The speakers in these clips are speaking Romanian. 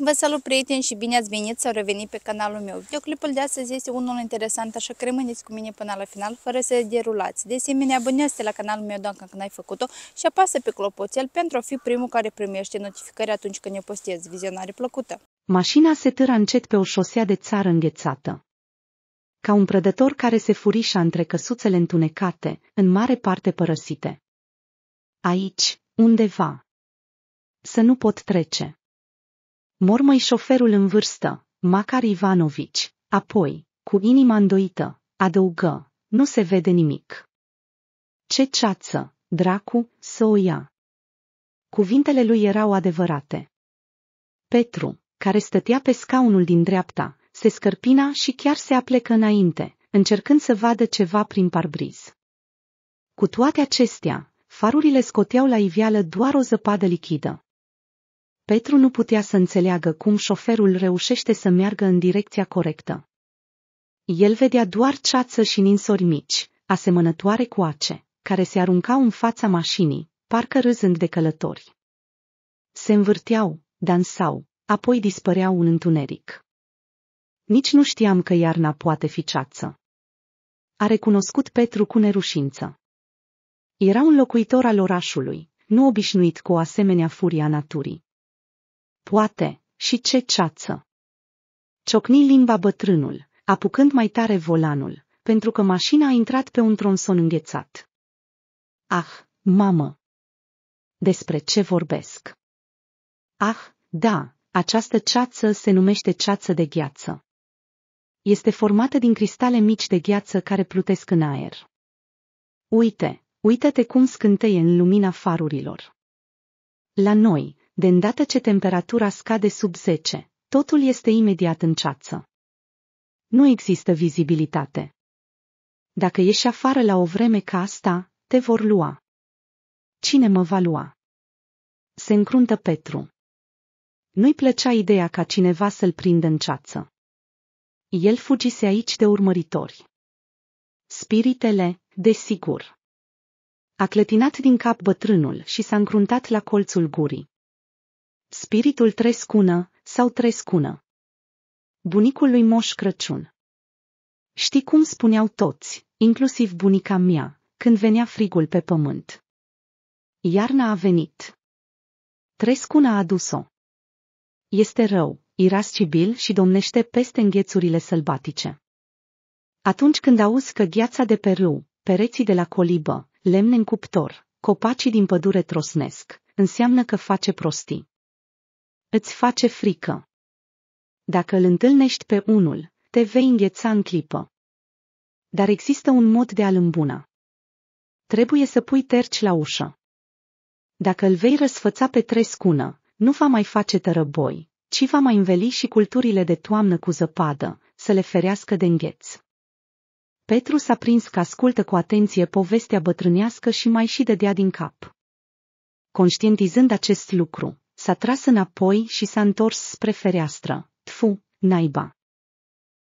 Vă salut, prieteni, și bine ați venit sau revenit pe canalul meu. Videoclipul de astăzi este unul interesant, așa că rămâneți cu mine până la final, fără să derulați. De asemenea, abonează-te la canalul meu dacă încă n-ai făcut-o și apasă pe clopoțel pentru a fi primul care primește notificări atunci când eu postez. Vizionare plăcută! Mașina se târă încet pe o șosea de țară înghețată. Ca un prădător care se furișa între căsuțele întunecate, în mare parte părăsite. Aici, undeva. Să nu pot trece. Mormăi șoferul în vârstă, Macar Ivanovici, apoi, cu inima îndoită, adăugă, nu se vede nimic. Ce ceață, dracu, să o ia. Cuvintele lui erau adevărate. Petru, care stătea pe scaunul din dreapta, se scărpina și chiar se aplecă înainte, încercând să vadă ceva prin parbriz. Cu toate acestea, farurile scoteau la iveală doar o zăpadă lichidă. Petru nu putea să înțeleagă cum șoferul reușește să meargă în direcția corectă. El vedea doar ceață și ninsori mici, asemănătoare cu ace, care se aruncau în fața mașinii, parcă râzând de călători. Se învârteau, dansau, apoi dispăreau în întuneric. Nici nu știam că iarna poate fi ceață. A recunoscut Petru cu nerușință. Era un locuitor al orașului, nu obișnuit cu o asemenea furia naturii. Poate, și ce ceață! Ciocni limba bătrânul, apucând mai tare volanul, pentru că mașina a intrat pe un tronson înghețat. Ah, mamă! Despre ce vorbesc? Ah, da, această ceață se numește ceață de gheață. Este formată din cristale mici de gheață care plutesc în aer. Uite, uite te cum scânteie în lumina farurilor. La noi, de îndată ce temperatura scade sub 10, totul este imediat în ceață. Nu există vizibilitate. Dacă ieși afară la o vreme ca asta, te vor lua. Cine mă va lua? Se încruntă Petru. Nu-i plăcea ideea ca cineva să-l prindă în ceață. El fugise aici de urmăritori. Spiritele, desigur. A clătinat din cap bătrânul și s-a încruntat la colțul gurii. Spiritul trescună sau trescună. Bunicul lui Moș Crăciun. Știi cum spuneau toți, inclusiv bunica mea, când venea frigul pe pământ. Iarna a venit. Trescuna a adus-o. Este rău, irascibil și domnește peste înghețurile sălbatice. Atunci când auzi că gheața de pe râu, pereții de la colibă, lemne în cuptor, copacii din pădure trosnesc, înseamnă că face prostii. Îți face frică. Dacă îl întâlnești pe unul, te vei îngheța în clipă. Dar există un mod de a-l îmbuna. Trebuie să pui terci la ușă. Dacă îl vei răsfăța pe trescună, nu va mai face tărăboi, ci va mai înveli și culturile de toamnă cu zăpadă, să le ferească de îngheț. Petru s-a prins că ascultă cu atenție povestea bătrânească și mai și dădea din cap. Conștientizând acest lucru, S-a tras înapoi și s-a întors spre fereastră. Tfu, naiba!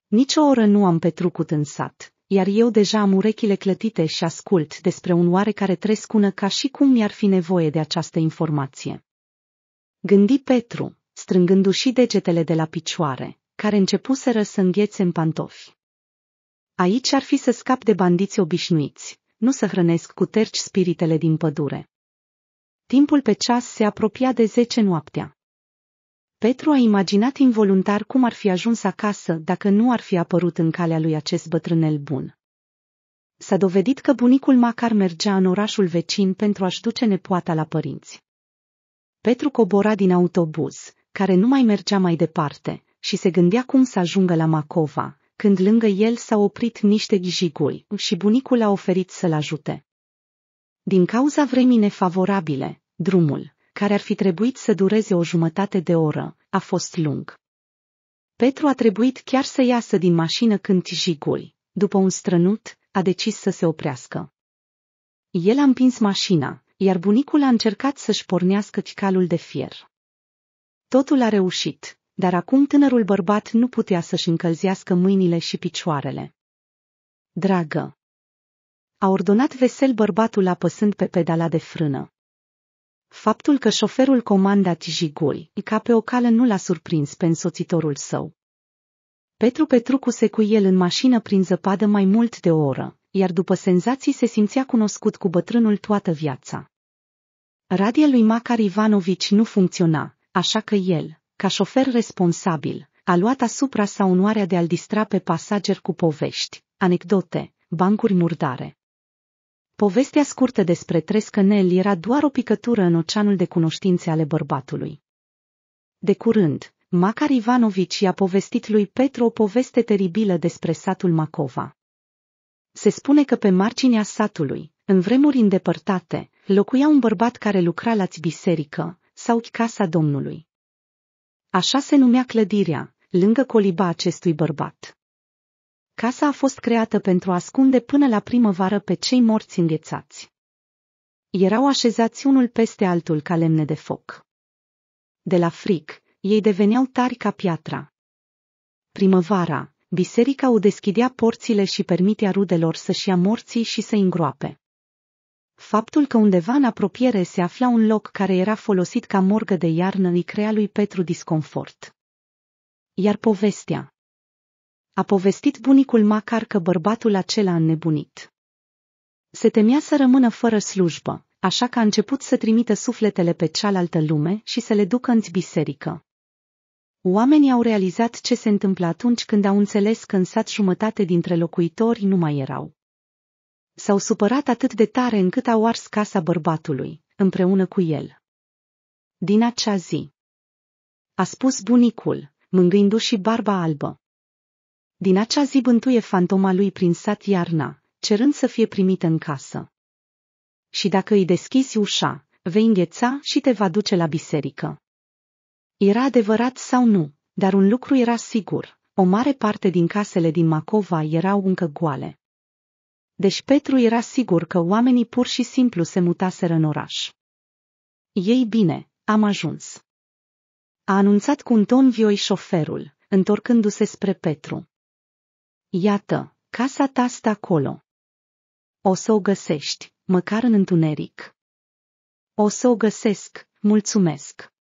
Nici o oră nu am petrucut în sat, iar eu deja am urechile clătite și ascult despre un oarecare trescună ca și cum mi-ar fi nevoie de această informație. Gândi Petru, strângându-și degetele de la picioare, care începuseră să înghețe în pantofi. Aici ar fi să scap de bandiți obișnuiți, nu să hrănesc cu terci spiritele din pădure. Timpul pe ceas se apropia de zece noaptea. Petru a imaginat involuntar cum ar fi ajuns acasă dacă nu ar fi apărut în calea lui acest bătrânel bun. S-a dovedit că bunicul Macar mergea în orașul vecin pentru a-și duce nepoata la părinți. Petru cobora din autobuz, care nu mai mergea mai departe, și se gândea cum să ajungă la Macova, când lângă el s-au oprit niște ghijiguri și bunicul a oferit să-l ajute. Din cauza vremii nefavorabile, Drumul, care ar fi trebuit să dureze o jumătate de oră, a fost lung. Petru a trebuit chiar să iasă din mașină când Jigul, după un strănut, a decis să se oprească. El a împins mașina, iar bunicul a încercat să-și pornească ticalul de fier. Totul a reușit, dar acum tânărul bărbat nu putea să-și încălzească mâinile și picioarele. Dragă! A ordonat vesel bărbatul apăsând pe pedala de frână. Faptul că șoferul comanda Cijigoi, ca pe o cală nu l-a surprins pe însoțitorul său. Petru Petrucu se cu el în mașină prin zăpadă mai mult de o oră, iar după senzații se simțea cunoscut cu bătrânul toată viața. Radia lui Macar Ivanovici nu funcționa, așa că el, ca șofer responsabil, a luat asupra sa onoarea de a-l distra pe pasager cu povești, anecdote, bancuri murdare. Povestea scurtă despre Trescănel era doar o picătură în oceanul de cunoștințe ale bărbatului. De curând, Macar Ivanovici i-a povestit lui Petru o poveste teribilă despre satul Macova. Se spune că pe marginea satului, în vremuri îndepărtate, locuia un bărbat care lucra la biserică sau casa Domnului. Așa se numea clădirea, lângă coliba acestui bărbat. Casa a fost creată pentru a ascunde până la primăvară pe cei morți înghețați. Erau așezați unul peste altul ca lemne de foc. De la fric, ei deveneau tari ca piatra. Primăvara, biserica o deschidea porțile și permitea rudelor să-și ia morții și să îngroape. Faptul că undeva în apropiere se afla un loc care era folosit ca morgă de iarnă îi crea lui Petru disconfort. Iar povestea, a povestit bunicul Macar că bărbatul acela înnebunit. Se temea să rămână fără slujbă, așa că a început să trimită sufletele pe cealaltă lume și să le ducă în biserică. Oamenii au realizat ce se întâmplă atunci când au înțeles că în sat jumătate dintre locuitori nu mai erau. S-au supărat atât de tare încât au ars casa bărbatului, împreună cu el. Din acea zi, a spus bunicul, mângâindu-și barba albă, din acea zi bântuie fantoma lui prin sat iarna, cerând să fie primită în casă. Și dacă îi deschizi ușa, vei îngheța și te va duce la biserică. Era adevărat sau nu, dar un lucru era sigur, o mare parte din casele din Macova erau încă goale. Deci Petru era sigur că oamenii pur și simplu se mutaseră în oraș. Ei bine, am ajuns. A anunțat cu un ton vioi șoferul, întorcându-se spre Petru. Iată, casa ta stă acolo. O să o găsești, măcar în întuneric. O să o găsesc, mulțumesc.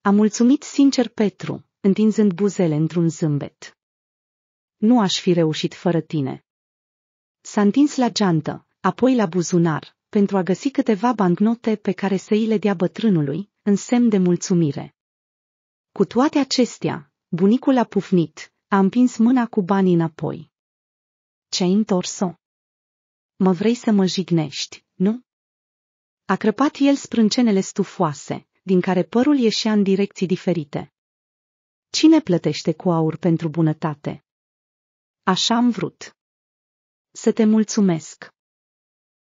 A mulțumit sincer Petru, întinzând buzele într-un zâmbet. Nu aș fi reușit fără tine. S-a întins la geantă, apoi la buzunar, pentru a găsi câteva bancnote pe care să îi le dea bătrânului, în semn de mulțumire. Cu toate acestea, bunicul a pufnit, a împins mâna cu banii înapoi. Ce-ai întors-o? Mă vrei să mă jignești, nu? A crăpat el sprâncenele stufoase, din care părul ieșea în direcții diferite. Cine plătește cu aur pentru bunătate? Așa am vrut. Să te mulțumesc.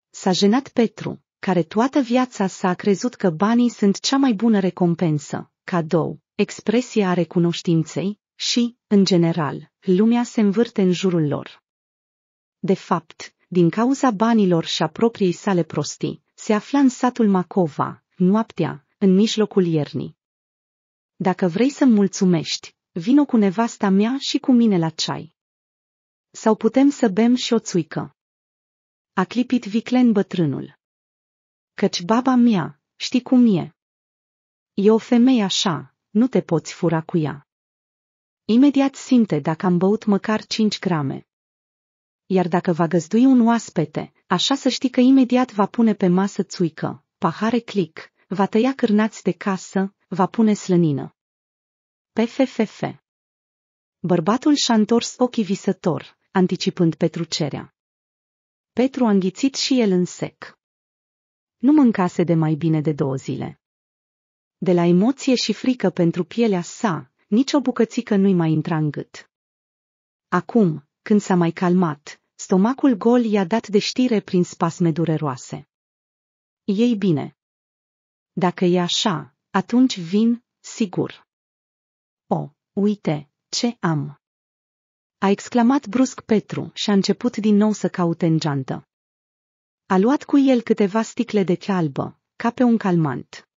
S-a jenat Petru, care toată viața s-a crezut că banii sunt cea mai bună recompensă, cadou, expresia a recunoștinței, și, în general, lumea se învârte în jurul lor. De fapt, din cauza banilor și a propriei sale prostii, se afla în satul Macova, noaptea, în mijlocul iernii. Dacă vrei să-mi mulțumești, vino cu nevasta mea și cu mine la ceai. Sau putem să bem și o țuică. A clipit viclen bătrânul. Căci baba mea, știi cum e. E o femeie așa, nu te poți fura cu ea. Imediat simte dacă am băut măcar 5 grame. Iar dacă va găzdui un oaspete, așa să știi că imediat va pune pe masă țuică, pahare clic, va tăia cârnați de casă, va pune slănină. PFFF Bărbatul și-a întors ochii visător, anticipând petrucerea. Petru a înghițit și el în sec. Nu mâncase de mai bine de două zile. De la emoție și frică pentru pielea sa, nici o bucățică nu-i mai intra în gât. Acum, când s-a mai calmat, stomacul gol i-a dat de știre prin spasme dureroase. Ei bine. Dacă e așa, atunci vin, sigur. O, uite, ce am! A exclamat brusc Petru și a început din nou să caute în geantă. A luat cu el câteva sticle de cealbă, ca pe un calmant.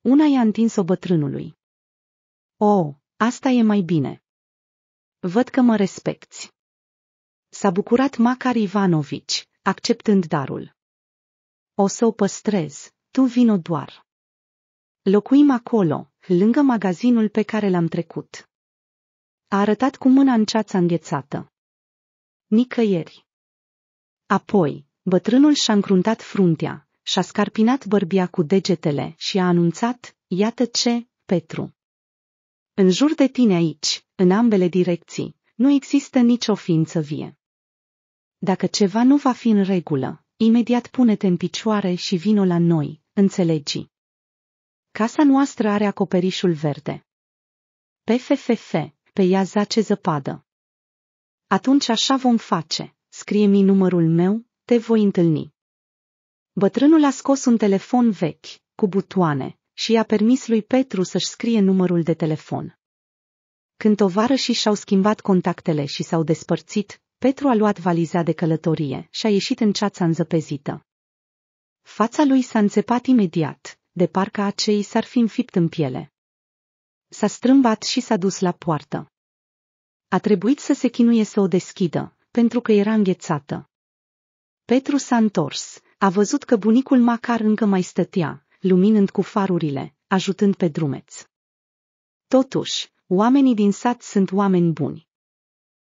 Una i-a întins-o bătrânului. Oh, asta e mai bine. Văd că mă respecti. S-a bucurat Macar Ivanovici, acceptând darul. O să o păstrez, tu vino doar. Locuim acolo, lângă magazinul pe care l-am trecut. A arătat cu mâna în ceața înghețată. Nicăieri. Apoi, bătrânul și-a încruntat fruntea, și-a scarpinat bărbia cu degetele și a anunțat, iată ce, Petru. În jur de tine aici, în ambele direcții, nu există nicio ființă vie. Dacă ceva nu va fi în regulă, imediat pune-te în picioare și vino la noi, înțelegi. Casa noastră are acoperișul verde. PFFF, pe ea zace zăpadă. Atunci așa vom face, scrie-mi numărul meu, te voi întâlni. Bătrânul a scos un telefon vechi, cu butoane, și i-a permis lui Petru să-și scrie numărul de telefon. Când tovarășii și-au schimbat contactele și s-au despărțit, Petru a luat valiza de călătorie și a ieșit în ceața înzăpezită. Fața lui s-a înțepat imediat, de parcă acei s-ar fi înfipt în piele. S-a strâmbat și s-a dus la poartă. A trebuit să se chinuie să o deschidă, pentru că era înghețată. Petru s-a întors, a văzut că bunicul Macar încă mai stătea, luminând cu farurile, ajutând pe drumeți. Totuși, oamenii din sat sunt oameni buni.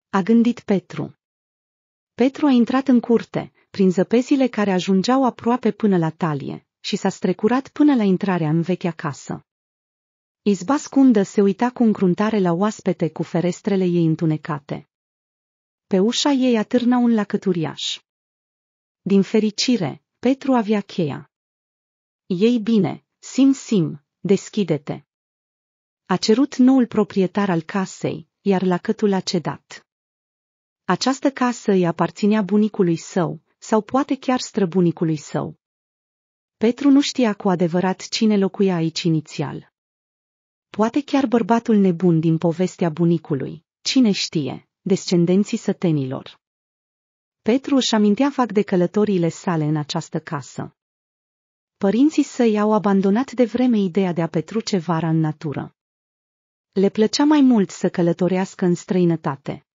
A gândit Petru. Petru a intrat în curte, prin zăpezile care ajungeau aproape până la talie, și s-a strecurat până la intrarea în vechea casă. Izba scundă se uita cu încruntare la oaspete cu ferestrele ei întunecate. Pe ușa ei atârna un lacăturiaș. Din fericire, Petru avea cheia. Ei bine, Sim Sim, deschide-te! A cerut noul proprietar al casei, iar lacătul a cedat. Această casă îi aparținea bunicului său, sau poate chiar străbunicului său. Petru nu știa cu adevărat cine locuia aici inițial. Poate chiar bărbatul nebun din povestea bunicului, cine știe, descendenții sătenilor. Petru își amintea fac de călătoriile sale în această casă. Părinții săi au abandonat de vreme ideea de a petruce vara în natură. Le plăcea mai mult să călătorească în străinătate.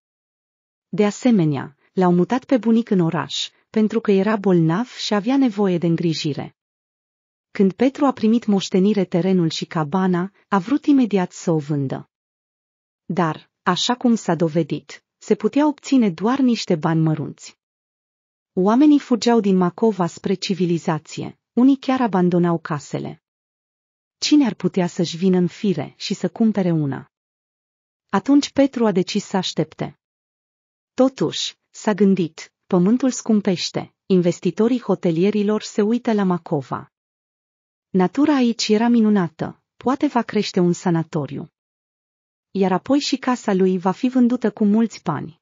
De asemenea, l-au mutat pe bunic în oraș, pentru că era bolnav și avea nevoie de îngrijire. Când Petru a primit moștenire terenul și cabana, a vrut imediat să o vândă. Dar, așa cum s-a dovedit, se putea obține doar niște bani mărunți. Oamenii fugeau din Macova spre civilizație, unii chiar abandonau casele. Cine ar putea să-și vină în fire și să cumpere una? Atunci Petru a decis să aștepte. Totuși, s-a gândit, pământul scumpește, investitorii hotelierilor se uită la Macova. Natura aici era minunată, poate va crește un sanatoriu. Iar apoi și casa lui va fi vândută cu mulți bani.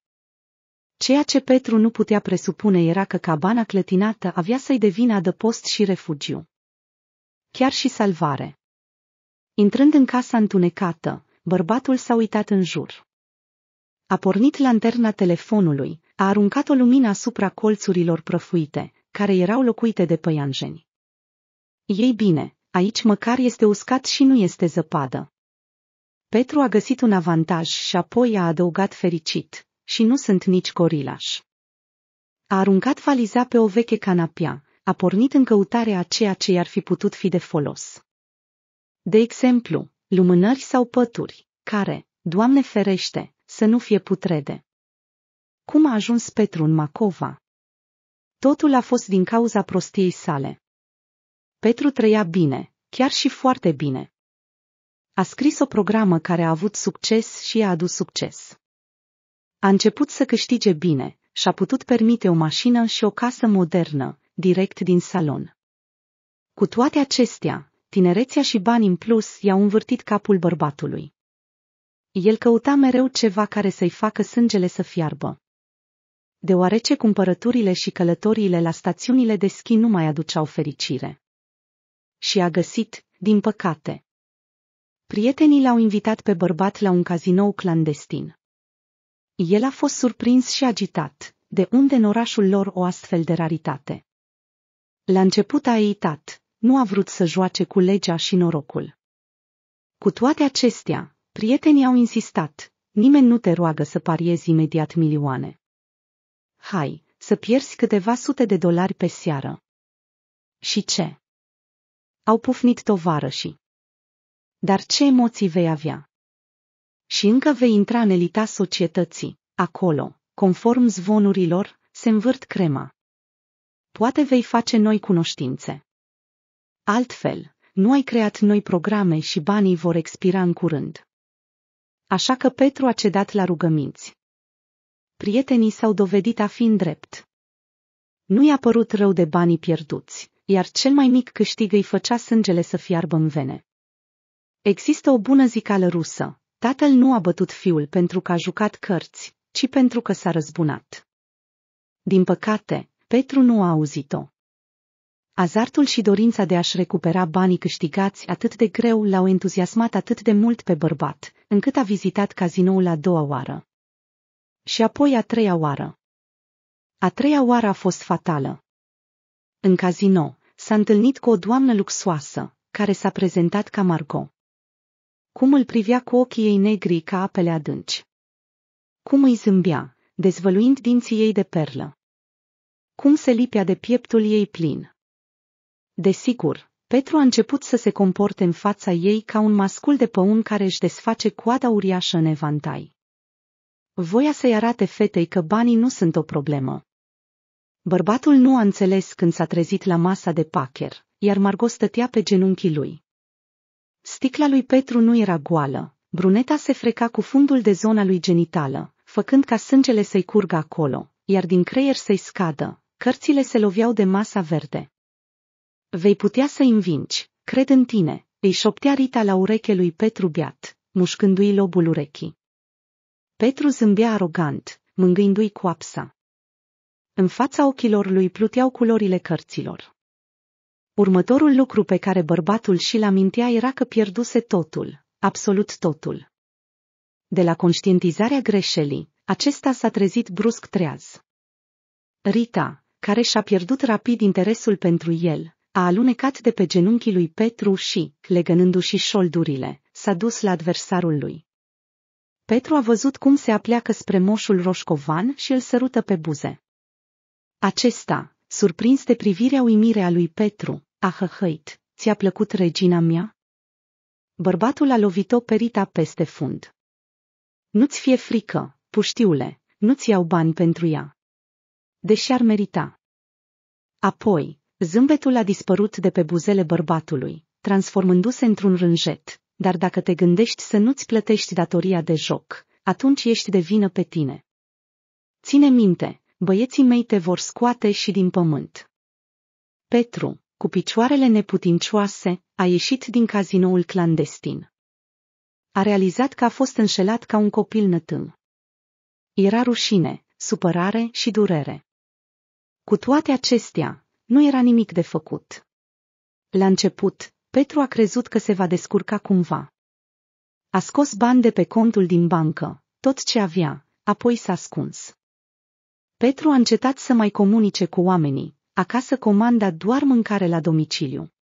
Ceea ce Petru nu putea presupune era că cabana clătinată avea să-i devină adăpost și refugiu. Chiar și salvare. Intrând în casa întunecată, bărbatul s-a uitat în jur. A pornit lanterna telefonului, a aruncat o lumină asupra colțurilor prăfuite, care erau locuite de păianjeni. Ei bine, aici măcar este uscat și nu este zăpadă. Petru a găsit un avantaj și apoi a adăugat fericit și nu sunt nici corilaș. A aruncat valiza pe o veche canapea, a pornit în căutarea a ceea ce i-ar fi putut fi de folos. De exemplu, lumânări sau pături, care, Doamne ferește, să nu fie putrede. Cum a ajuns Petru în Macova? Totul a fost din cauza prostiei sale. Petru trăia bine, chiar și foarte bine. A scris o programă care a avut succes și a adus succes. A început să câștige bine și-a putut permite o mașină și o casă modernă, direct din salon. Cu toate acestea, tinerețea și bani în plus i-au învârtit capul bărbatului. El căuta mereu ceva care să-i facă sângele să fiarbă. Deoarece cumpărăturile și călătoriile la stațiunile de schi nu mai aduceau fericire. Și a găsit, din păcate. Prietenii l-au invitat pe bărbat la un cazinou clandestin. El a fost surprins și agitat, de unde în orașul lor o astfel de raritate. La început a eitat, nu a vrut să joace cu legea și norocul. Cu toate acestea, prietenii au insistat, nimeni nu te roagă să pariezi imediat milioane. Hai, să pierzi câteva sute de dolari pe seară. Și ce? Au pufnit tovarășii. Dar ce emoții vei avea? și încă vei intra în elita societății. Acolo, conform zvonurilor, se învârt crema. Poate vei face noi cunoștințe. Altfel, nu ai creat noi programe și banii vor expira în curând. Așa că Petru a cedat la rugăminți. Prietenii s-au dovedit a fi în drept. Nu i-a părut rău de banii pierduți, iar cel mai mic câștig îi făcea sângele să fiarbă în vene. Există o bună zicală rusă, Tatăl nu a bătut fiul pentru că a jucat cărți, ci pentru că s-a răzbunat. Din păcate, Petru nu a auzit-o. Azartul și dorința de a-și recupera banii câștigați atât de greu l-au entuziasmat atât de mult pe bărbat, încât a vizitat cazinoul a doua oară. Și apoi a treia oară. A treia oară a fost fatală. În cazino, s-a întâlnit cu o doamnă luxoasă, care s-a prezentat ca Margot. Cum îl privea cu ochii ei negri ca apele adânci. Cum îi zâmbea, dezvăluind dinții ei de perlă. Cum se lipea de pieptul ei plin. Desigur, Petru a început să se comporte în fața ei ca un mascul de păun care își desface coada uriașă în evantai. Voia să-i arate fetei că banii nu sunt o problemă. Bărbatul nu a înțeles când s-a trezit la masa de pacher, iar Margot stătea pe genunchii lui. Sticla lui Petru nu era goală. Bruneta se freca cu fundul de zona lui genitală, făcând ca sângele să-i curgă acolo, iar din creier să-i scadă. Cărțile se loveau de masa verde. Vei putea să-i învingi, cred în tine, îi șoptea Rita la ureche lui Petru Beat, mușcându-i lobul urechii. Petru zâmbea arogant, mângâindu-i coapsa. În fața ochilor lui pluteau culorile cărților. Următorul lucru pe care bărbatul și-l amintea era că pierduse totul, absolut totul. De la conștientizarea greșelii, acesta s-a trezit brusc treaz. Rita, care și-a pierdut rapid interesul pentru el, a alunecat de pe genunchii lui Petru și, legănându-și șoldurile, s-a dus la adversarul lui. Petru a văzut cum se apleacă spre moșul roșcovan și îl sărută pe buze. Acesta, surprins de privirea uimirea lui Petru, a ah, hăhăit, ți-a plăcut regina mea? Bărbatul a lovit-o perita peste fund. Nu-ți fie frică, puștiule, nu-ți iau bani pentru ea. Deși ar merita. Apoi, zâmbetul a dispărut de pe buzele bărbatului, transformându-se într-un rânjet, dar dacă te gândești să nu-ți plătești datoria de joc, atunci ești de vină pe tine. Ține minte, băieții mei te vor scoate și din pământ. Petru, cu picioarele neputincioase, a ieșit din cazinoul clandestin. A realizat că a fost înșelat ca un copil nătâm. Era rușine, supărare și durere. Cu toate acestea, nu era nimic de făcut. La început, Petru a crezut că se va descurca cumva. A scos bani de pe contul din bancă, tot ce avea, apoi s-a ascuns. Petru a încetat să mai comunice cu oamenii, acasă comanda doar mâncare la domiciliu.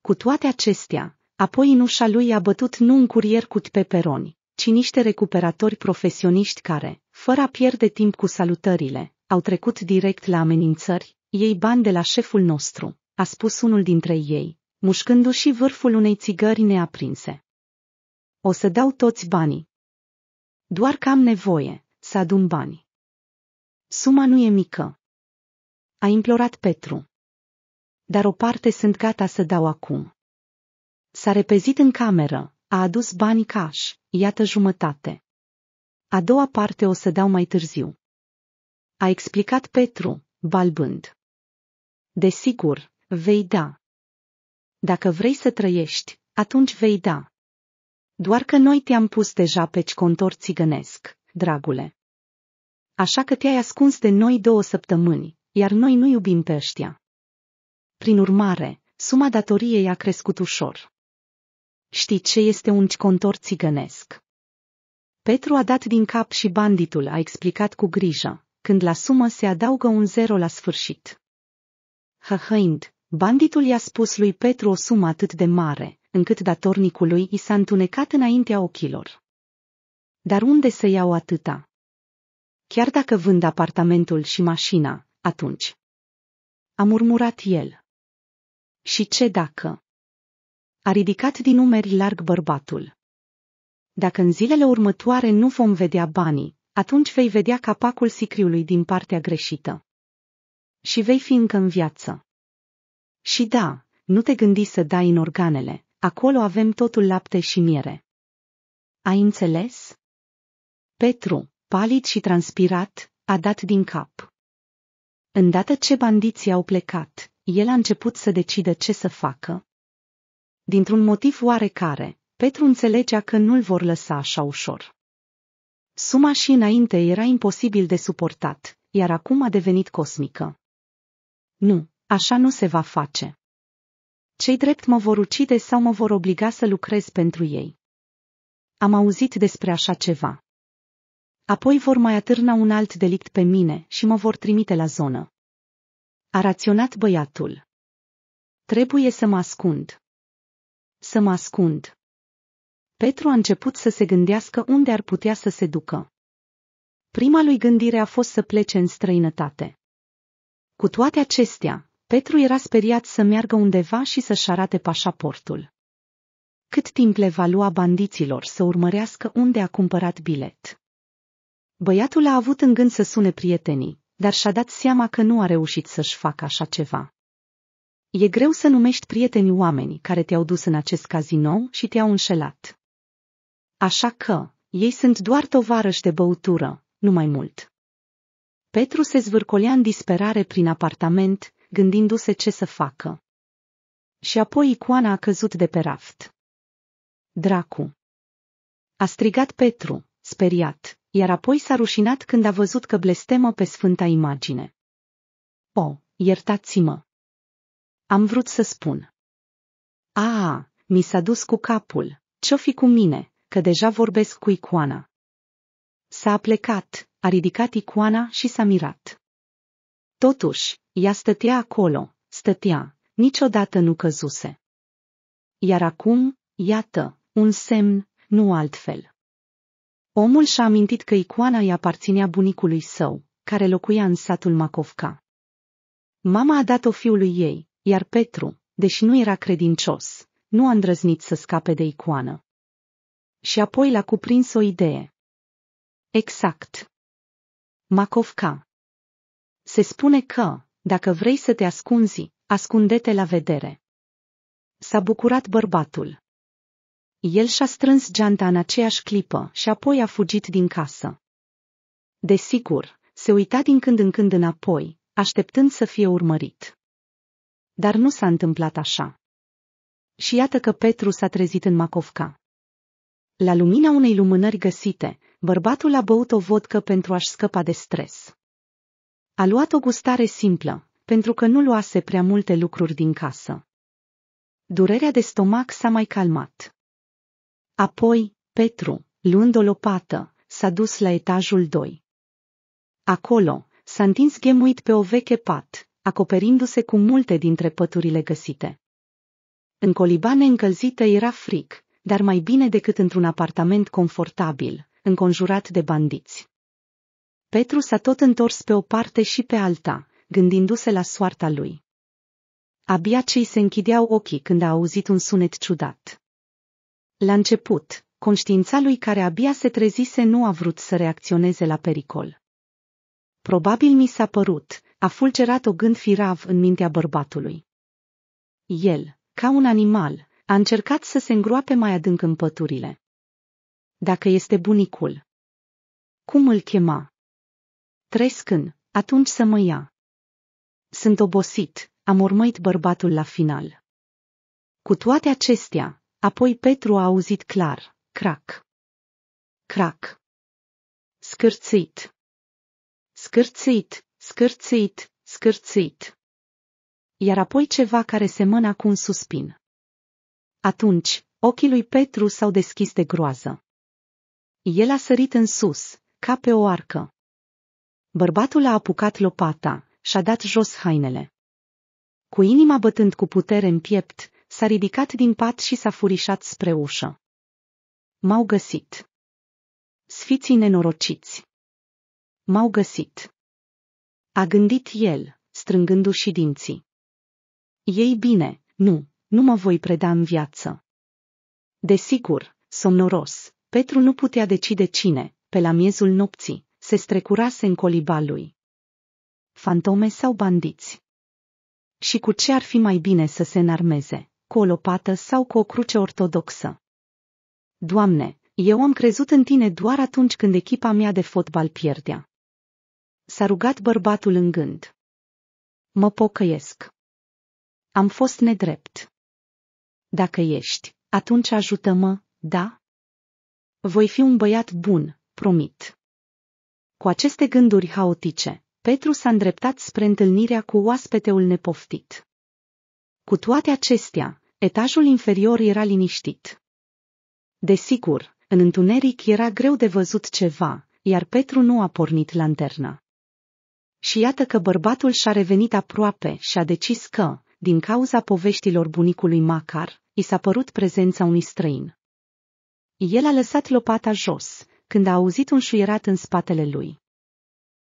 Cu toate acestea, apoi în ușa lui a bătut nu un curier cu peperoni, ci niște recuperatori profesioniști care, fără a pierde timp cu salutările, au trecut direct la amenințări, ei bani de la șeful nostru, a spus unul dintre ei, mușcându-și vârful unei țigări neaprinse. O să dau toți banii. Doar că am nevoie să adun bani. Suma nu e mică. A implorat Petru. Dar o parte sunt gata să dau acum. S-a repezit în cameră, a adus banii cash, iată jumătate. A doua parte o să dau mai târziu. A explicat Petru, balbând. Desigur, vei da. Dacă vrei să trăiești, atunci vei da. Doar că noi te-am pus deja pe contor țigănesc, dragule. Așa că te-ai ascuns de noi două săptămâni, iar noi nu iubim pe ăștia. Prin urmare, suma datoriei a crescut ușor. Știi ce este un contor țigănesc? Petru a dat din cap și banditul a explicat cu grijă, când la sumă se adaugă un zero la sfârșit. Hăhăind, banditul i-a spus lui Petru o sumă atât de mare, încât datornicului i s-a întunecat înaintea ochilor. Dar unde să iau atâta? Chiar dacă vând apartamentul și mașina, atunci. A murmurat el. Și ce dacă? A ridicat din umeri larg bărbatul. Dacă în zilele următoare nu vom vedea banii, atunci vei vedea capacul sicriului din partea greșită. Și vei fi încă în viață. Și da, nu te gândi să dai în organele, acolo avem totul lapte și miere. Ai înțeles? Petru, palid și transpirat, a dat din cap. Îndată ce bandiții au plecat, el a început să decidă ce să facă. Dintr-un motiv oarecare, Petru înțelegea că nu-l vor lăsa așa ușor. Suma și înainte era imposibil de suportat, iar acum a devenit cosmică. Nu, așa nu se va face. Cei drept mă vor ucide sau mă vor obliga să lucrez pentru ei. Am auzit despre așa ceva. Apoi vor mai atârna un alt delict pe mine și mă vor trimite la zonă. A raționat băiatul. Trebuie să mă ascund. Să mă ascund. Petru a început să se gândească unde ar putea să se ducă. Prima lui gândire a fost să plece în străinătate. Cu toate acestea, Petru era speriat să meargă undeva și să-și arate pașaportul. Cât timp le va lua bandiților să urmărească unde a cumpărat bilet? Băiatul a avut în gând să sune prietenii, dar și-a dat seama că nu a reușit să-și facă așa ceva. E greu să numești prieteni oameni care te-au dus în acest casino și te-au înșelat. Așa că, ei sunt doar tovarăși de băutură, nu mai mult. Petru se zvârcolea în disperare prin apartament, gândindu-se ce să facă. Și apoi icoana a căzut de pe raft. Dracu! A strigat Petru, speriat iar apoi s-a rușinat când a văzut că blestemă pe sfânta imagine. O, iertați-mă! Am vrut să spun. A, mi s-a dus cu capul, ce-o fi cu mine, că deja vorbesc cu icoana. S-a plecat, a ridicat icoana și s-a mirat. Totuși, ea stătea acolo, stătea, niciodată nu căzuse. Iar acum, iată, un semn, nu altfel. Omul și-a amintit că icoana îi aparținea bunicului său, care locuia în satul Macovca. Mama a dat-o fiului ei, iar Petru, deși nu era credincios, nu a îndrăznit să scape de icoană. Și apoi l-a cuprins o idee. Exact. Macovca. Se spune că, dacă vrei să te ascunzi, ascunde-te la vedere. S-a bucurat bărbatul. El și-a strâns geanta în aceeași clipă și apoi a fugit din casă. Desigur, se uita din când în când înapoi, așteptând să fie urmărit. Dar nu s-a întâmplat așa. Și iată că Petru s-a trezit în Macovca. La lumina unei lumânări găsite, bărbatul a băut o vodcă pentru a-și scăpa de stres. A luat o gustare simplă, pentru că nu luase prea multe lucruri din casă. Durerea de stomac s-a mai calmat. Apoi, Petru, luând o lopată, s-a dus la etajul 2. Acolo, s-a întins ghemuit pe o veche pat, acoperindu-se cu multe dintre păturile găsite. În colibane încălzită era fric, dar mai bine decât într-un apartament confortabil, înconjurat de bandiți. Petru s-a tot întors pe o parte și pe alta, gândindu-se la soarta lui. Abia cei se închideau ochii când a auzit un sunet ciudat. La început, conștiința lui care abia se trezise nu a vrut să reacționeze la pericol. Probabil mi s-a părut, a fulgerat o gând firav în mintea bărbatului. El, ca un animal, a încercat să se îngroape mai adânc în păturile. Dacă este bunicul. Cum îl chema? în, atunci să mă ia. Sunt obosit, am urmăit bărbatul la final. Cu toate acestea, Apoi Petru a auzit clar, crac, crac, scârțit, scârțit, scârțit, scârțit. Iar apoi ceva care semăna cu un suspin. Atunci, ochii lui Petru s-au deschis de groază. El a sărit în sus, ca pe o arcă. Bărbatul a apucat lopata și-a dat jos hainele. Cu inima bătând cu putere în piept, s-a ridicat din pat și s-a furișat spre ușă. M-au găsit. Sfiții nenorociți. M-au găsit. A gândit el, strângându-și dinții. Ei bine, nu, nu mă voi preda în viață. Desigur, somnoros, Petru nu putea decide cine, pe la miezul nopții, se strecurase în coliba lui. Fantome sau bandiți? Și cu ce ar fi mai bine să se înarmeze? cu o lopată sau cu o cruce ortodoxă. Doamne, eu am crezut în tine doar atunci când echipa mea de fotbal pierdea. S-a rugat bărbatul în gând. Mă pocăiesc. Am fost nedrept. Dacă ești, atunci ajută-mă, da? Voi fi un băiat bun, promit. Cu aceste gânduri haotice, Petru s-a îndreptat spre întâlnirea cu oaspeteul nepoftit. Cu toate acestea, Etajul inferior era liniștit. Desigur, în întuneric era greu de văzut ceva, iar Petru nu a pornit lanterna. Și iată că bărbatul și-a revenit aproape și a decis că, din cauza poveștilor bunicului Macar, i s-a părut prezența unui străin. El a lăsat lopata jos, când a auzit un șuierat în spatele lui.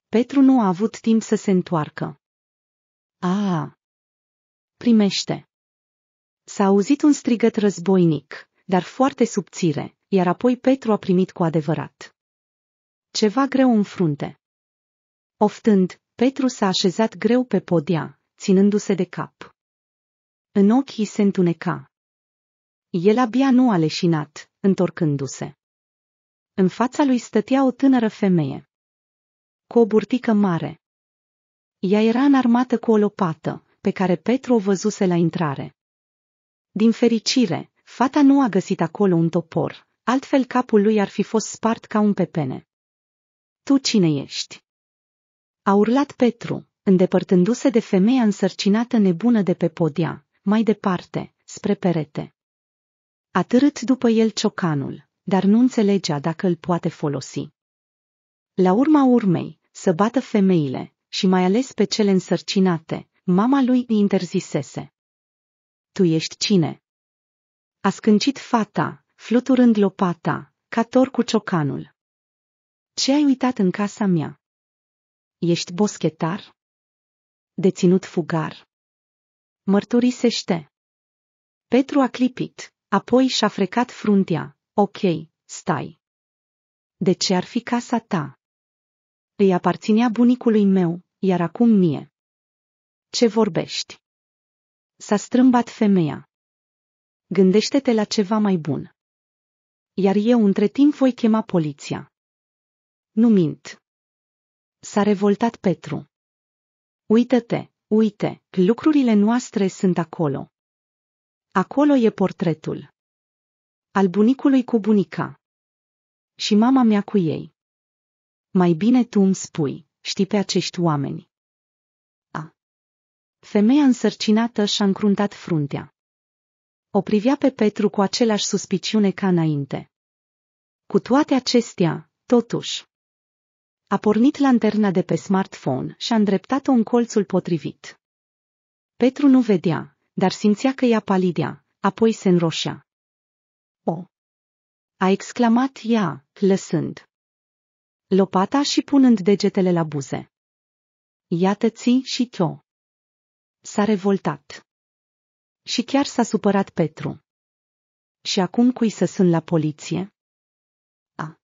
Petru nu a avut timp să se întoarcă. A, primește. S-a auzit un strigăt războinic, dar foarte subțire, iar apoi Petru a primit cu adevărat. Ceva greu în frunte. Oftând, Petru s-a așezat greu pe podea, ținându-se de cap. În ochii se întuneca. El abia nu a leșinat, întorcându-se. În fața lui stătea o tânără femeie. Cu o burtică mare. Ea era înarmată cu o lopată, pe care Petru o văzuse la intrare. Din fericire, fata nu a găsit acolo un topor, altfel capul lui ar fi fost spart ca un pepene. Tu cine ești? A urlat Petru, îndepărtându-se de femeia însărcinată nebună de pe podia, mai departe, spre perete. A târât după el ciocanul, dar nu înțelegea dacă îl poate folosi. La urma urmei, să bată femeile, și mai ales pe cele însărcinate, mama lui îi interzisese tu ești cine? A scâncit fata, fluturând lopata, ca tor cu ciocanul. Ce ai uitat în casa mea? Ești boschetar? Deținut fugar. Mărturisește. Petru a clipit, apoi și-a frecat fruntea. Ok, stai. De ce ar fi casa ta? Îi aparținea bunicului meu, iar acum mie. Ce vorbești? S-a strâmbat femeia. Gândește-te la ceva mai bun. Iar eu între timp voi chema poliția. Nu mint. S-a revoltat Petru. Uită-te, uite, lucrurile noastre sunt acolo. Acolo e portretul. Al bunicului cu bunica. Și mama mea cu ei. Mai bine tu îmi spui, știi pe acești oameni. Femeia însărcinată și-a încruntat fruntea. O privea pe Petru cu aceleași suspiciune ca înainte. Cu toate acestea, totuși, a pornit lanterna de pe smartphone și a îndreptat-o în colțul potrivit. Petru nu vedea, dar simțea că ea palidea, apoi se înroșea. O! A exclamat ea, lăsând lopata și punând degetele la buze. Iată-ți și to. S-a revoltat. Și chiar s-a supărat Petru. Și acum cui să sun la poliție? A.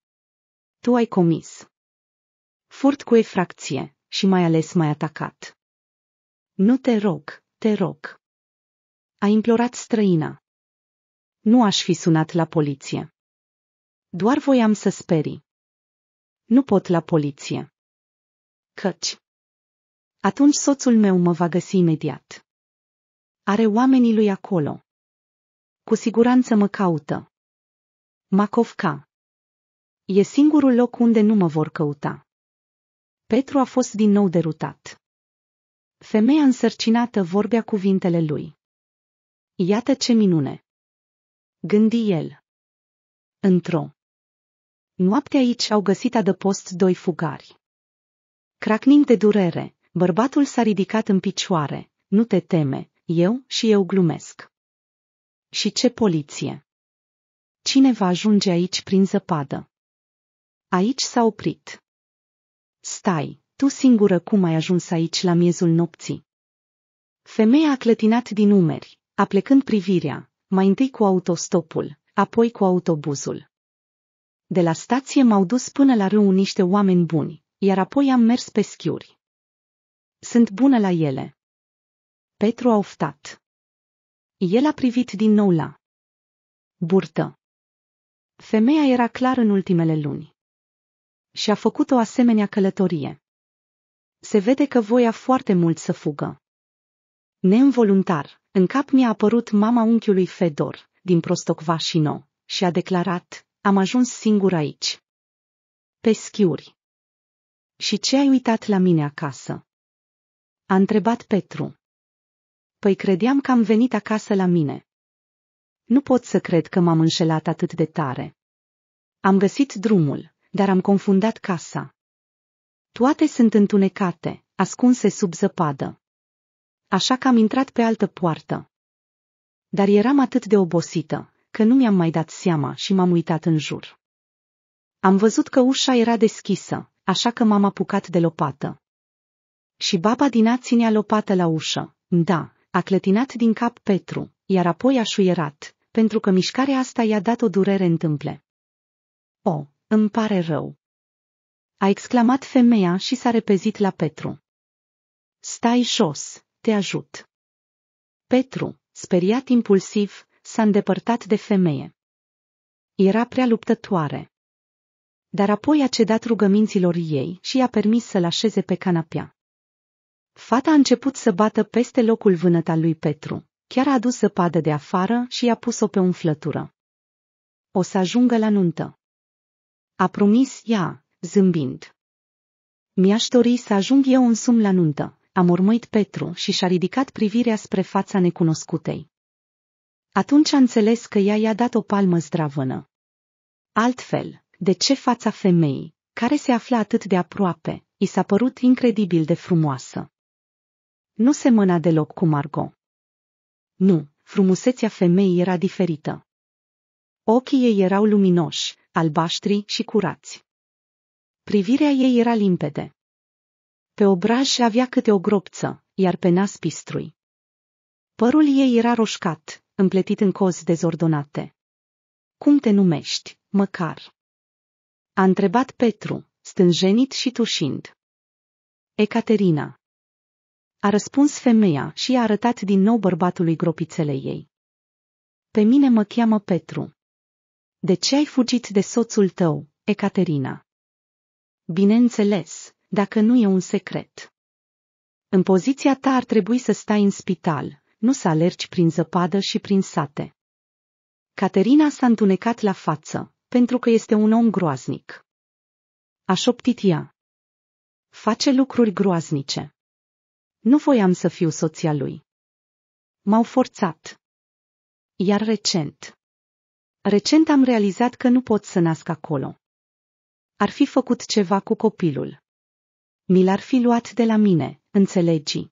Tu ai comis. Furt cu efracție și mai ales mai atacat. Nu te rog, te rog. A implorat străina. Nu aș fi sunat la poliție. Doar voiam să sperii. Nu pot la poliție. Căci. Atunci soțul meu mă va găsi imediat. Are oamenii lui acolo. Cu siguranță mă caută. Macovca. E singurul loc unde nu mă vor căuta. Petru a fost din nou derutat. Femeia însărcinată vorbea cuvintele lui. Iată ce minune! Gândi el. Într-o noapte aici au găsit adăpost doi fugari. Cracnind de durere, Bărbatul s-a ridicat în picioare. Nu te teme, eu și eu glumesc. Și ce poliție? Cine va ajunge aici prin zăpadă? Aici s-a oprit. Stai, tu singură cum ai ajuns aici la miezul nopții? Femeia a clătinat din umeri, aplecând privirea, mai întâi cu autostopul, apoi cu autobuzul. De la stație m-au dus până la râu niște oameni buni, iar apoi am mers pe schiuri. Sunt bună la ele. Petru a oftat. El a privit din nou la burtă. Femeia era clar în ultimele luni. Și-a făcut o asemenea călătorie. Se vede că voia foarte mult să fugă. Neînvoluntar, în cap mi-a apărut mama unchiului Fedor, din Prostocva și nou, și a declarat, am ajuns singur aici. Peschiuri. Și ce ai uitat la mine acasă? A întrebat Petru. Păi credeam că am venit acasă la mine. Nu pot să cred că m-am înșelat atât de tare. Am găsit drumul, dar am confundat casa. Toate sunt întunecate, ascunse sub zăpadă. Așa că am intrat pe altă poartă. Dar eram atât de obosită, că nu mi-am mai dat seama și m-am uitat în jur. Am văzut că ușa era deschisă, așa că m-am apucat de lopată. Și baba Dina ținea lopată la ușă. Da, a clătinat din cap Petru, iar apoi a șuierat, pentru că mișcarea asta i-a dat o durere întâmple. O, îmi pare rău. A exclamat femeia și s-a repezit la Petru. Stai jos, te ajut. Petru, speriat impulsiv, s-a îndepărtat de femeie. Era prea luptătoare. Dar apoi a cedat rugăminților ei și i-a permis să-l așeze pe canapea. Fata a început să bată peste locul vânăt al lui Petru. Chiar a adus zăpadă de afară și i-a pus-o pe un flătură. O să ajungă la nuntă. A promis ea, zâmbind. Mi-aș dori să ajung eu însumi la nuntă, a mormăit Petru și și-a ridicat privirea spre fața necunoscutei. Atunci a înțeles că ea i-a dat o palmă zdravână. Altfel, de ce fața femeii, care se afla atât de aproape, i s-a părut incredibil de frumoasă. Nu se mâna deloc cu Margot. Nu, frumusețea femeii era diferită. Ochii ei erau luminoși, albaștri și curați. Privirea ei era limpede. Pe obraj avea câte o gropță, iar pe nas pistrui. Părul ei era roșcat, împletit în cozi dezordonate. Cum te numești, măcar? A întrebat Petru, stânjenit și tușind. Ecaterina a răspuns femeia și a arătat din nou bărbatului gropițele ei. Pe mine mă cheamă Petru. De ce ai fugit de soțul tău, Ecaterina? Bineînțeles, dacă nu e un secret. În poziția ta ar trebui să stai în spital, nu să alergi prin zăpadă și prin sate. Caterina s-a întunecat la față, pentru că este un om groaznic. A șoptit ea. Face lucruri groaznice. Nu voiam să fiu soția lui. M-au forțat. Iar recent. Recent am realizat că nu pot să nasc acolo. Ar fi făcut ceva cu copilul. Mi l-ar fi luat de la mine, înțelegi?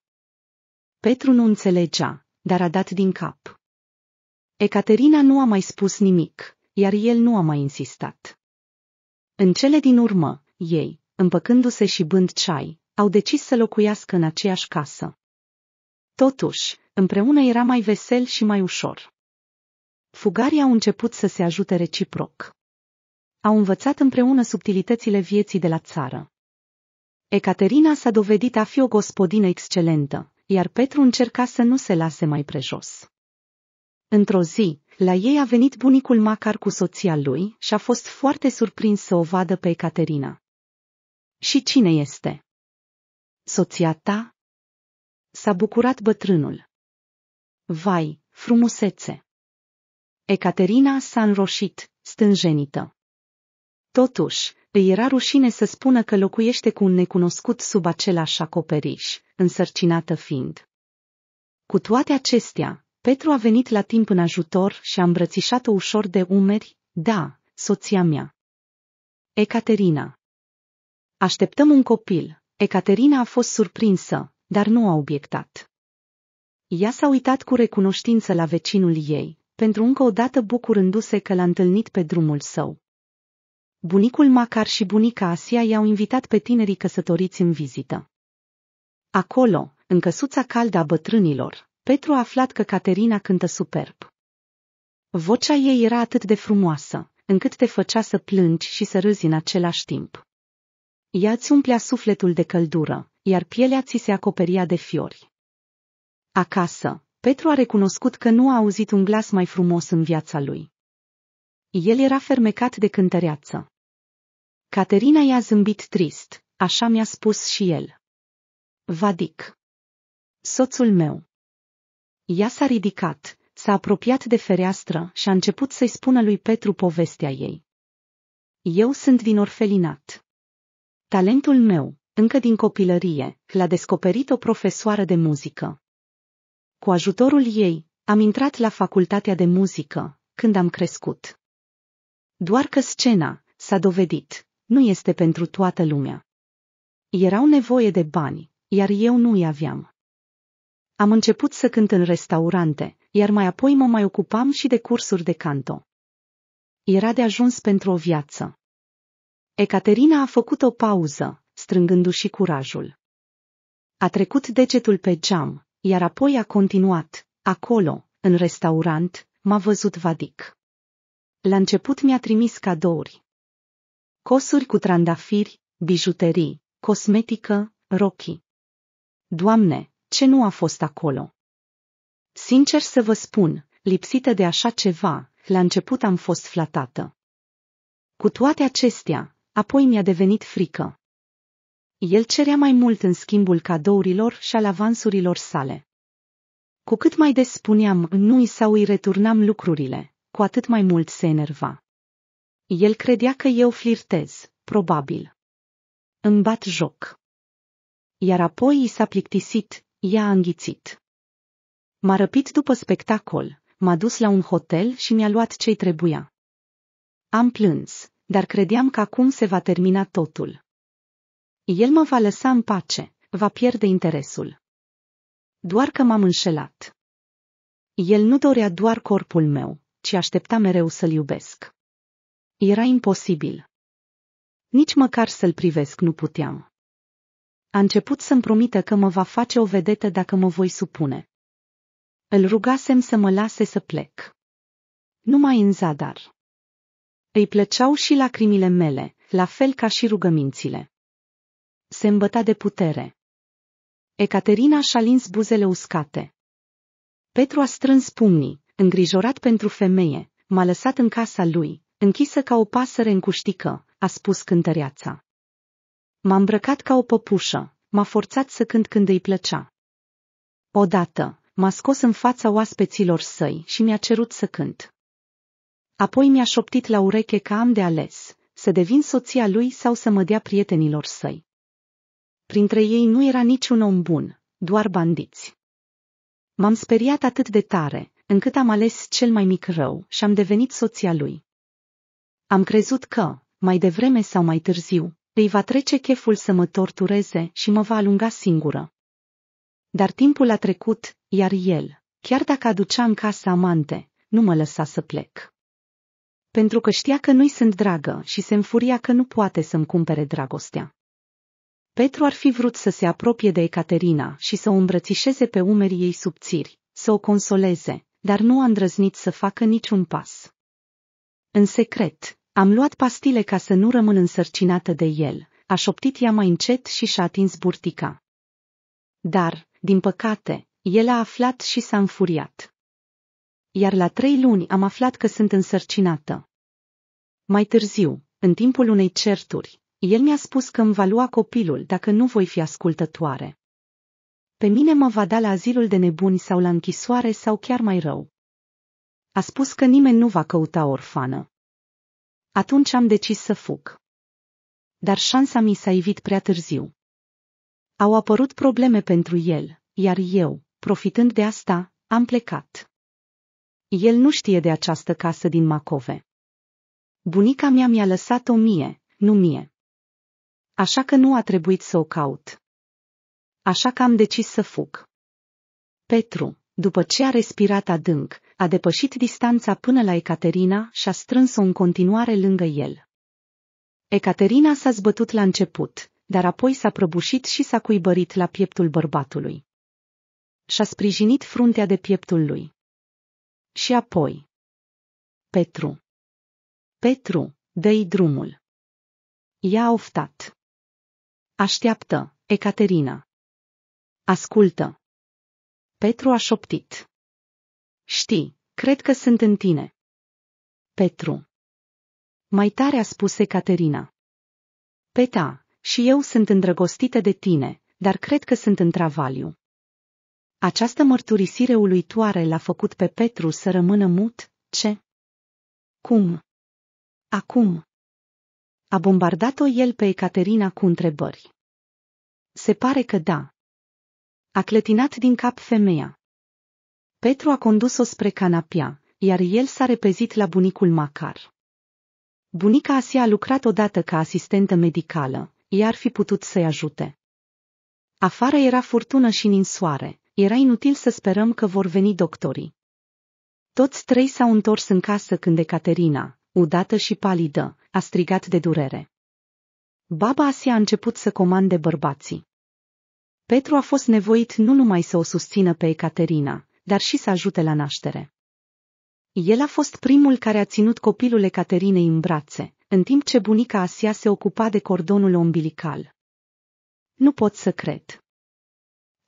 Petru nu înțelegea, dar a dat din cap. Ecaterina nu a mai spus nimic, iar el nu a mai insistat. În cele din urmă, ei, împăcându-se și bând ceai, au decis să locuiască în aceeași casă. Totuși, împreună era mai vesel și mai ușor. Fugarii au început să se ajute reciproc. Au învățat împreună subtilitățile vieții de la țară. Ecaterina s-a dovedit a fi o gospodină excelentă, iar Petru încerca să nu se lase mai prejos. Într-o zi, la ei a venit bunicul Macar cu soția lui și a fost foarte surprins să o vadă pe Ecaterina. Și cine este? soția ta? S-a bucurat bătrânul. Vai, frumusețe! Ecaterina s-a înroșit, stânjenită. Totuși, îi era rușine să spună că locuiește cu un necunoscut sub același acoperiș, însărcinată fiind. Cu toate acestea, Petru a venit la timp în ajutor și a îmbrățișat-o ușor de umeri, da, soția mea. Ecaterina. Așteptăm un copil. Ecaterina a fost surprinsă, dar nu a obiectat. Ea s-a uitat cu recunoștință la vecinul ei, pentru încă o dată bucurându-se că l-a întâlnit pe drumul său. Bunicul Macar și bunica Asia i-au invitat pe tinerii căsătoriți în vizită. Acolo, în căsuța caldă a bătrânilor, Petru a aflat că Caterina cântă superb. Vocea ei era atât de frumoasă, încât te făcea să plângi și să râzi în același timp. Ea îți umplea sufletul de căldură, iar pielea ți se acoperia de fiori. Acasă, Petru a recunoscut că nu a auzit un glas mai frumos în viața lui. El era fermecat de cântăreață. Caterina i-a zâmbit trist, așa mi-a spus și el. Vadic. Soțul meu. Ea s-a ridicat, s-a apropiat de fereastră și a început să-i spună lui Petru povestea ei. Eu sunt din orfelinat. Talentul meu, încă din copilărie, l-a descoperit o profesoară de muzică. Cu ajutorul ei, am intrat la facultatea de muzică, când am crescut. Doar că scena, s-a dovedit, nu este pentru toată lumea. Erau nevoie de bani, iar eu nu-i aveam. Am început să cânt în restaurante, iar mai apoi mă mai ocupam și de cursuri de canto. Era de ajuns pentru o viață. Ecaterina a făcut o pauză, strângându-și curajul. A trecut degetul pe geam, iar apoi a continuat, acolo, în restaurant, m-a văzut Vadic. La început mi-a trimis cadouri. Cosuri cu trandafiri, bijuterii, cosmetică, rochi. Doamne, ce nu a fost acolo? Sincer să vă spun, lipsită de așa ceva, la început am fost flatată. Cu toate acestea, Apoi mi-a devenit frică. El cerea mai mult în schimbul cadourilor și al avansurilor sale. Cu cât mai des spuneam nu-i sau îi returnam lucrurile, cu atât mai mult se enerva. El credea că eu flirtez, probabil. Îmi bat joc. Iar apoi i s-a plictisit, i-a înghițit. M-a răpit după spectacol, m-a dus la un hotel și mi-a luat ce-i trebuia. Am plâns dar credeam că acum se va termina totul. El mă va lăsa în pace, va pierde interesul. Doar că m-am înșelat. El nu dorea doar corpul meu, ci aștepta mereu să-l iubesc. Era imposibil. Nici măcar să-l privesc nu puteam. A început să-mi promită că mă va face o vedetă dacă mă voi supune. Îl rugasem să mă lase să plec. Numai în zadar. Îi plăceau și lacrimile mele, la fel ca și rugămințile. Se îmbăta de putere. Ecaterina și-a lins buzele uscate. Petru a strâns pumnii, îngrijorat pentru femeie, m-a lăsat în casa lui, închisă ca o pasăre în cuștică, a spus cântăreața. M-a îmbrăcat ca o păpușă, m-a forțat să cânt când îi plăcea. Odată, m-a scos în fața oaspeților săi și mi-a cerut să cânt. Apoi mi-a șoptit la ureche că am de ales, să devin soția lui sau să mă dea prietenilor săi. Printre ei nu era niciun om bun, doar bandiți. M-am speriat atât de tare, încât am ales cel mai mic rău și am devenit soția lui. Am crezut că, mai devreme sau mai târziu, îi va trece cheful să mă tortureze și mă va alunga singură. Dar timpul a trecut, iar el, chiar dacă aducea în casă amante, nu mă lăsa să plec pentru că știa că nu-i sunt dragă și se înfuria că nu poate să-mi cumpere dragostea. Petru ar fi vrut să se apropie de Ecaterina și să o îmbrățișeze pe umerii ei subțiri, să o consoleze, dar nu a îndrăznit să facă niciun pas. În secret, am luat pastile ca să nu rămân însărcinată de el, a șoptit ea mai încet și și-a atins burtica. Dar, din păcate, el a aflat și s-a înfuriat iar la trei luni am aflat că sunt însărcinată. Mai târziu, în timpul unei certuri, el mi-a spus că îmi va lua copilul dacă nu voi fi ascultătoare. Pe mine mă va da la azilul de nebuni sau la închisoare sau chiar mai rău. A spus că nimeni nu va căuta orfană. Atunci am decis să fug. Dar șansa mi s-a ivit prea târziu. Au apărut probleme pentru el, iar eu, profitând de asta, am plecat. El nu știe de această casă din Macove. Bunica mea mi-a lăsat-o mie, nu mie. Așa că nu a trebuit să o caut. Așa că am decis să fug. Petru, după ce a respirat adânc, a depășit distanța până la Ecaterina și a strâns-o în continuare lângă el. Ecaterina s-a zbătut la început, dar apoi s-a prăbușit și s-a cuibărit la pieptul bărbatului. Și-a sprijinit fruntea de pieptul lui. Și apoi. Petru. Petru, dă-i drumul. Ea a oftat. Așteaptă, Ecaterina. Ascultă. Petru a șoptit. Știi, cred că sunt în tine. Petru. Mai tare a spus Ecaterina. Peta, și eu sunt îndrăgostită de tine, dar cred că sunt în travaliu. Această mărturisire uluitoare l-a făcut pe Petru să rămână mut, ce? Cum? Acum? A bombardat-o el pe Ecaterina cu întrebări. Se pare că da. A clătinat din cap femeia. Petru a condus-o spre canapia, iar el s-a repezit la bunicul Macar. Bunica Asia a lucrat odată ca asistentă medicală, i ar fi putut să-i ajute. Afară era furtună și ninsoare, era inutil să sperăm că vor veni doctorii. Toți trei s-au întors în casă când Ecaterina, udată și palidă, a strigat de durere. Baba Asia a început să comande bărbații. Petru a fost nevoit nu numai să o susțină pe Ecaterina, dar și să ajute la naștere. El a fost primul care a ținut copilul Ecaterinei în brațe, în timp ce bunica Asia se ocupa de cordonul ombilical. Nu pot să cred.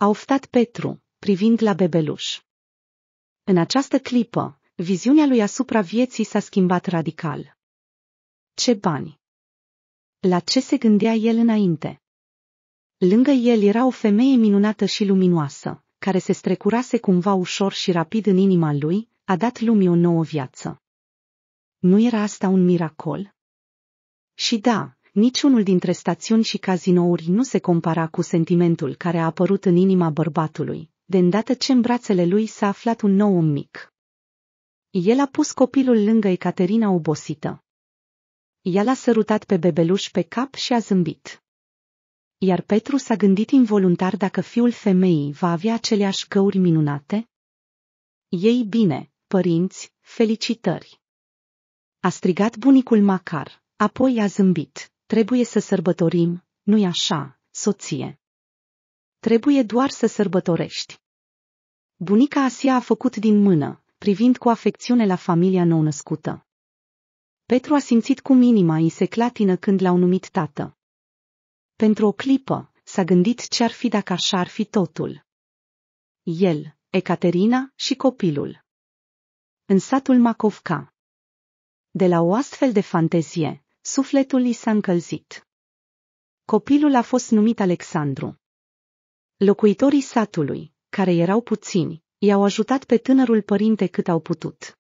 A oftat Petru, privind la bebeluș. În această clipă, viziunea lui asupra vieții s-a schimbat radical. Ce bani! La ce se gândea el înainte? Lângă el era o femeie minunată și luminoasă, care se strecurase cumva ușor și rapid în inima lui, a dat lumii o nouă viață. Nu era asta un miracol? Și da, niciunul dintre stațiuni și cazinouri nu se compara cu sentimentul care a apărut în inima bărbatului, de îndată ce în brațele lui s-a aflat un nou om mic. El a pus copilul lângă Ecaterina obosită. Ea l-a sărutat pe bebeluș pe cap și a zâmbit. Iar Petru s-a gândit involuntar dacă fiul femeii va avea aceleași găuri minunate? Ei bine, părinți, felicitări! A strigat bunicul Macar, apoi a zâmbit. Trebuie să sărbătorim, nu-i așa, soție? Trebuie doar să sărbătorești. Bunica Asia a făcut din mână, privind cu afecțiune la familia nou-născută. Petru a simțit cum inima îi se clatină când l-au numit tată. Pentru o clipă, s-a gândit ce ar fi dacă așa ar fi totul. El, Ecaterina și copilul. În satul Macovca. De la o astfel de fantezie, Sufletul i s-a încălzit. Copilul a fost numit Alexandru. Locuitorii satului, care erau puțini, i-au ajutat pe tânărul părinte cât au putut.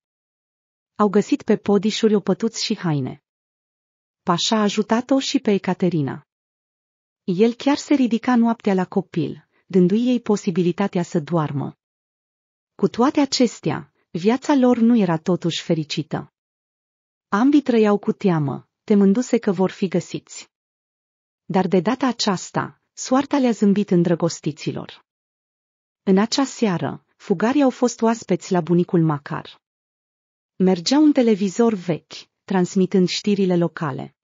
Au găsit pe podișuri opătuți și haine. Pașa a ajutat-o și pe Ecaterina. El chiar se ridica noaptea la copil, dându-i ei posibilitatea să doarmă. Cu toate acestea, viața lor nu era totuși fericită. Ambii trăiau cu teamă, temându-se că vor fi găsiți. Dar de data aceasta, soarta le-a zâmbit îndrăgostiților. În acea seară, fugarii au fost oaspeți la bunicul Macar. Mergea un televizor vechi, transmitând știrile locale.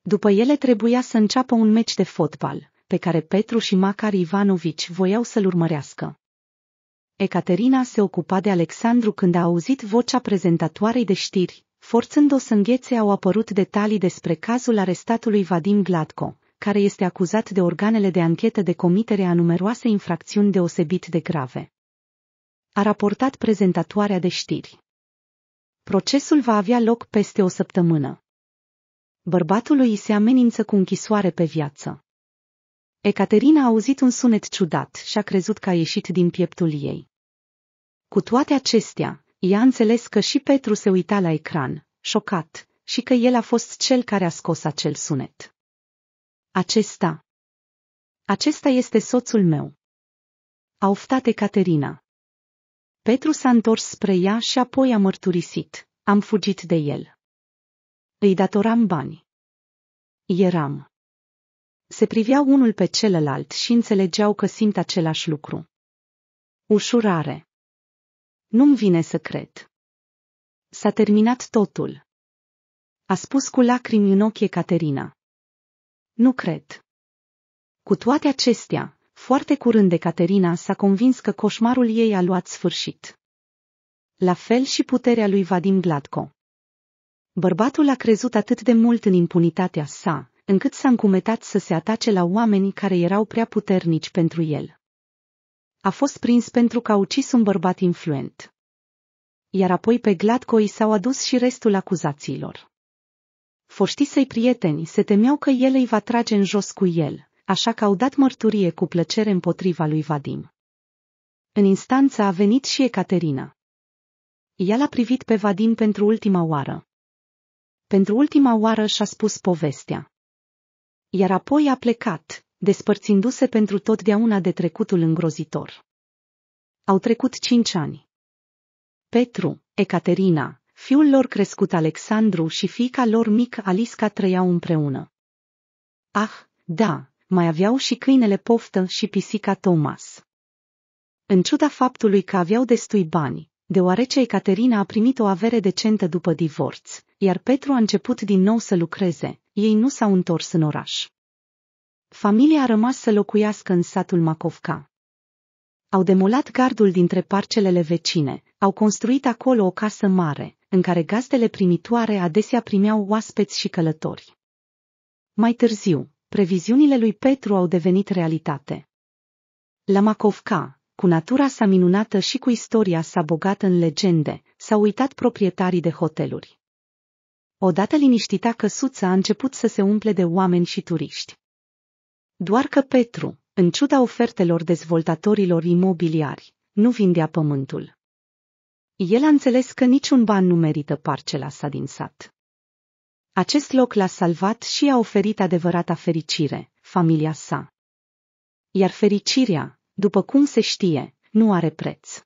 După ele trebuia să înceapă un meci de fotbal, pe care Petru și Macar Ivanovici voiau să-l urmărească. Ecaterina se ocupa de Alexandru când a auzit vocea prezentatoarei de știri, forțând-o să înghețe au apărut detalii despre cazul arestatului Vadim Gladko, care este acuzat de organele de anchetă de comitere a numeroase infracțiuni deosebit de grave. A raportat prezentatoarea de știri. Procesul va avea loc peste o săptămână. Bărbatului îi se amenință cu închisoare pe viață. Ecaterina a auzit un sunet ciudat și a crezut că a ieșit din pieptul ei. Cu toate acestea, ea înțeles că și Petru se uita la ecran, șocat, și că el a fost cel care a scos acel sunet. Acesta. Acesta este soțul meu. A oftat Caterina. Petru s-a întors spre ea și apoi a mărturisit. Am fugit de el. Îi datoram bani. Eram. Se priveau unul pe celălalt și înțelegeau că simt același lucru. Ușurare. Nu-mi vine să cred. S-a terminat totul. A spus cu lacrimi în ochi Caterina. Nu cred. Cu toate acestea, foarte curând de Caterina s-a convins că coșmarul ei a luat sfârșit. La fel și puterea lui Vadim Gladco. Bărbatul a crezut atât de mult în impunitatea sa, încât s-a încumetat să se atace la oameni care erau prea puternici pentru el. A fost prins pentru că a ucis un bărbat influent. Iar apoi pe Gladco i s-au adus și restul acuzațiilor. Foștii săi prieteni se temeau că el îi va trage în jos cu el, așa că au dat mărturie cu plăcere împotriva lui Vadim. În instanță a venit și Ecaterina. Ea l-a privit pe Vadim pentru ultima oară. Pentru ultima oară și-a spus povestea. Iar apoi a plecat, despărțindu-se pentru totdeauna de trecutul îngrozitor. Au trecut cinci ani. Petru, Ecaterina, fiul lor crescut Alexandru și fiica lor mică Alisca trăiau împreună. Ah, da, mai aveau și câinele poftă și pisica Thomas. În ciuda faptului că aveau destui bani, deoarece Ecaterina a primit o avere decentă după divorț, iar Petru a început din nou să lucreze, ei nu s-au întors în oraș. Familia a rămas să locuiască în satul Macovca. Au demolat gardul dintre parcelele vecine, au construit acolo o casă mare, în care gazdele primitoare adesea primeau oaspeți și călători. Mai târziu, previziunile lui Petru au devenit realitate. La Macovca, cu natura sa minunată și cu istoria sa bogată în legende, s-au uitat proprietarii de hoteluri. Odată liniștita căsuța a început să se umple de oameni și turiști. Doar că Petru, în ciuda ofertelor dezvoltatorilor imobiliari, nu vindea pământul. El a înțeles că niciun ban nu merită parcela sa din sat. Acest loc l-a salvat și i-a oferit adevărata fericire, familia sa. Iar fericirea, după cum se știe, nu are preț.